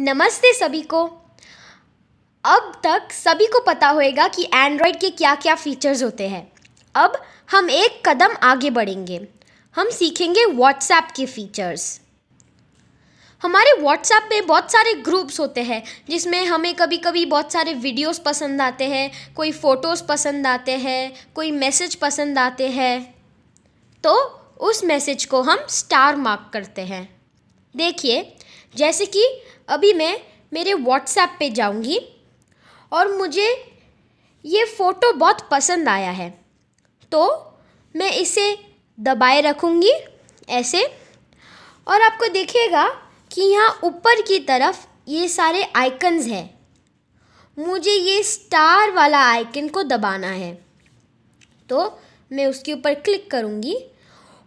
नमस्ते सभी को अब तक सभी को पता होएगा कि एंड्रॉयड के क्या क्या फीचर्स होते हैं अब हम एक कदम आगे बढ़ेंगे हम सीखेंगे व्हाट्सएप के फीचर्स हमारे व्हाट्सएप में बहुत सारे ग्रुप्स होते हैं जिसमें हमें कभी कभी बहुत सारे वीडियोस पसंद आते हैं कोई फ़ोटोज़ पसंद आते हैं कोई मैसेज पसंद आते हैं तो उस मैसेज को हम स्टार मार्क करते हैं देखिए जैसे कि अभी मैं मेरे व्हाट्सएप पे जाऊंगी और मुझे ये फ़ोटो बहुत पसंद आया है तो मैं इसे दबाए रखूँगी ऐसे और आपको देखिएगा कि यहाँ ऊपर की तरफ ये सारे आइकन्स हैं मुझे ये स्टार वाला आइकन को दबाना है तो मैं उसके ऊपर क्लिक करूँगी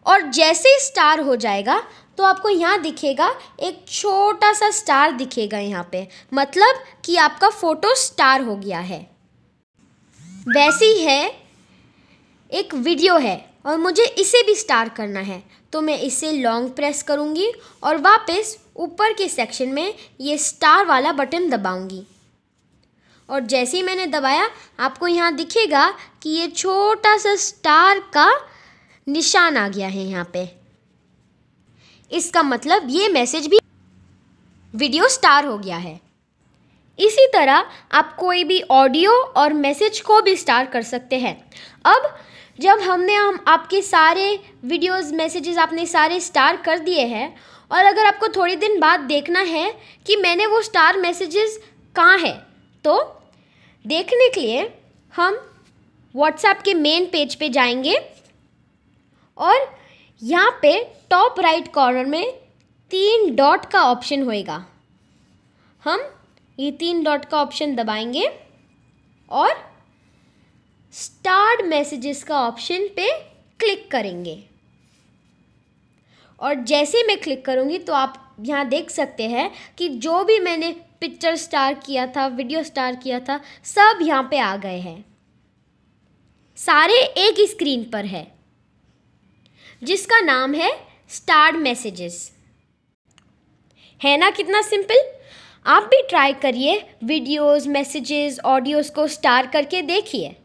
और जैसे ही स्टार हो जाएगा तो आपको यहाँ दिखेगा एक छोटा सा स्टार दिखेगा यहाँ पे मतलब कि आपका फ़ोटो स्टार हो गया है वैसी है एक वीडियो है और मुझे इसे भी स्टार करना है तो मैं इसे लॉन्ग प्रेस करूँगी और वापस ऊपर के सेक्शन में ये स्टार वाला बटन दबाऊँगी और जैसे ही मैंने दबाया आपको यहाँ दिखेगा कि ये छोटा सा स्टार का निशान आ गया है यहाँ पे इसका मतलब ये मैसेज भी वीडियो स्टार हो गया है इसी तरह आप कोई भी ऑडियो और मैसेज को भी स्टार कर सकते हैं अब जब हमने हम आपके सारे वीडियोस मैसेजेस आपने सारे स्टार कर दिए हैं और अगर आपको थोड़े दिन बाद देखना है कि मैंने वो स्टार मैसेजेस कहाँ है तो देखने के लिए हम व्हाट्सएप के मेन पेज पे जाएंगे और यहाँ पे टॉप राइट कॉर्नर में तीन डॉट का ऑप्शन होएगा हम ये तीन डॉट का ऑप्शन दबाएंगे और स्टार्ट मैसेजेस का ऑप्शन पे क्लिक करेंगे और जैसे मैं क्लिक करूँगी तो आप यहाँ देख सकते हैं कि जो भी मैंने पिक्चर स्टार किया था वीडियो स्टार किया था सब यहाँ पे आ गए हैं सारे एक ही स्क्रीन पर है जिसका नाम है स्टार मैसेजेस है ना कितना सिंपल आप भी ट्राई करिए वीडियोस मैसेजेस ऑडियोज़ को स्टार करके देखिए